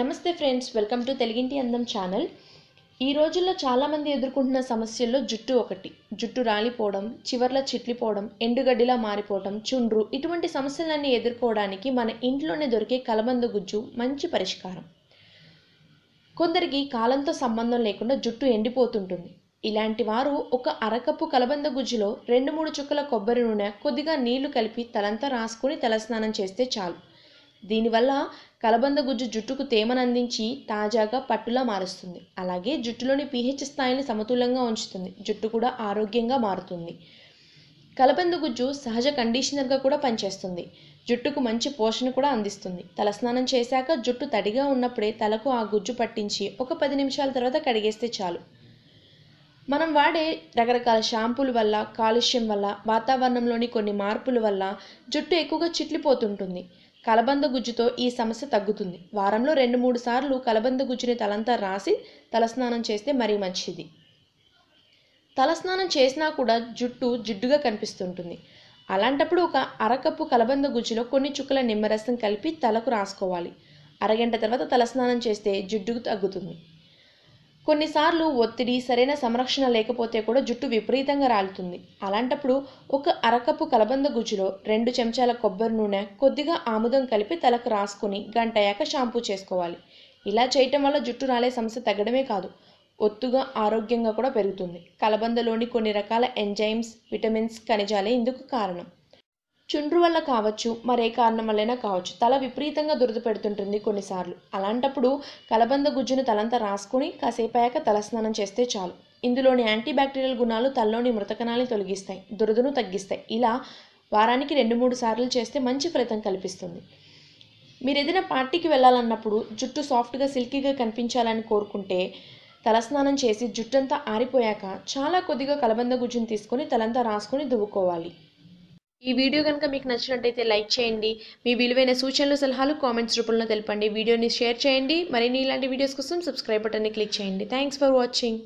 నమస్తే friends welcome to తెలుగింటి అందం ఛానల్ ఈ రోజుల్లో చాలామంది ఎదుర్కొంటున్న సమస్యల్లో జుట్టు ఒకటి జుట్టు రాలిపోవడం చివర్ల చిట్లిపోవడం ఎండుగడ్డిలా మారిపోవడం చుండ్రు ఇటువంటి సమస్యలన్నీ ఎదుర్కోవడానికి మన ఇంట్లోనే దొరికే కలబంద గుజ్జు మంచి పరిష్కారం కొందరికి కాలంతో సంబంధం లేకుండా జుట్టు ఎండిపోతుంటుంది ఇలాంటి వారు ఒక అరకప్పు కలబంద గుజ్జులో రెండు మూడు చుక్కల కొబ్బరి నూనె కొద్దిగా నీళ్లు కలిపి తలంతా రాసుకుని తలస్నానం చేస్తే చాలు దీనివల్ల కలబంద గుజ్జు జుట్టుకు తేమను అందించి తాజాగా పట్టులా మారుస్తుంది అలాగే జుట్టులోని పీహెచ్ స్థాయిని సమతుల్యంగా ఉంచుతుంది జుట్టు కూడా ఆరోగ్యంగా మారుతుంది కలబంద గుజ్జు సహజ కండిషనర్గా కూడా పనిచేస్తుంది జుట్టుకు మంచి పోషణ కూడా అందిస్తుంది తలస్నానం చేశాక జుట్టు తడిగా ఉన్నప్పుడే తలకు ఆ గుజ్జు పట్టించి ఒక పది నిమిషాల తర్వాత కడిగేస్తే చాలు మనం వాడే రకరకాల షాంపూల వల్ల కాలుష్యం వల్ల వాతావరణంలోని కొన్ని మార్పుల వల్ల జుట్టు ఎక్కువగా చిట్లిపోతుంటుంది కలబంద గుజ్జుతో ఈ సమస్య తగ్గుతుంది వారంలో రెండు మూడు సార్లు కలబంద గుజ్జుని తలంతా రాసి తలస్నానం చేస్తే మరీ మంచిది తలస్నానం చేసినా కూడా జుట్టు జిడ్డుగా కనిపిస్తుంటుంది అలాంటప్పుడు ఒక అరకప్పు కలబంద గుజ్జులో కొన్ని చుక్కల నిమ్మరసం కలిపి తలకు రాసుకోవాలి అరగంట తర్వాత తలస్నానం చేస్తే జిడ్డుకు తగ్గుతుంది కొన్నిసార్లు ఒత్తిడి సరైన సంరక్షణ లేకపోతే కూడా జుట్టు విపరీతంగా రాలుతుంది అలాంటప్పుడు ఒక అరకప్పు కలబంద గుజ్జులో రెండు చెంచాల కొబ్బరి నూనె కొద్దిగా ఆముదం కలిపి తలకు రాసుకుని గంటయ్యాక షాంపూ చేసుకోవాలి ఇలా చేయటం వల్ల జుట్టు రాలే సమస్య తగ్గడమే కాదు ఒత్తుగా ఆరోగ్యంగా కూడా పెరుగుతుంది కలబందలోని కొన్ని రకాల ఎంజైమ్స్ విటమిన్స్ ఖనిజాలే ఇందుకు కారణం చుండ్రు వల్ల కావచ్చు మరే కారణం వల్లైనా కావచ్చు తల విపరీతంగా దురద పెడుతుంటుంది కొన్నిసార్లు అలాంటప్పుడు కలబంద గుజ్జును తలంతా రాసుకొని కాసేపాయాక తలస్నానం చేస్తే చాలు ఇందులోని యాంటీబ్యాక్టీరియల్ గుణాలు తలలోని మృతకణాలని తొలగిస్తాయి దురదను తగ్గిస్తాయి ఇలా వారానికి రెండు మూడు సార్లు చేస్తే మంచి ఫలితం కల్పిస్తుంది మీరు ఏదైనా పార్టీకి వెళ్ళాలన్నప్పుడు జుట్టు సాఫ్ట్గా సిల్కీగా కనిపించాలని కోరుకుంటే తలస్నానం చేసి జుట్టంతా ఆరిపోయాక చాలా కొద్దిగా కలబంద గుజ్జును తీసుకొని తలంతా రాసుకొని దువ్వుకోవాలి ఈ వీడియో కనుక మీకు నచ్చినట్టయితే లైక్ చేయండి మీ విలువైన సూచనలు సలహాలు కామెంట్స్ రూపంలో తెలపండి వీడియోని షేర్ చేయండి మరిన్ని ఇలాంటి వీడియోస్ కోసం సబ్స్క్రైబ్ బటన్ని క్లిక్ చేయండి థ్యాంక్స్ ఫర్ వాచింగ్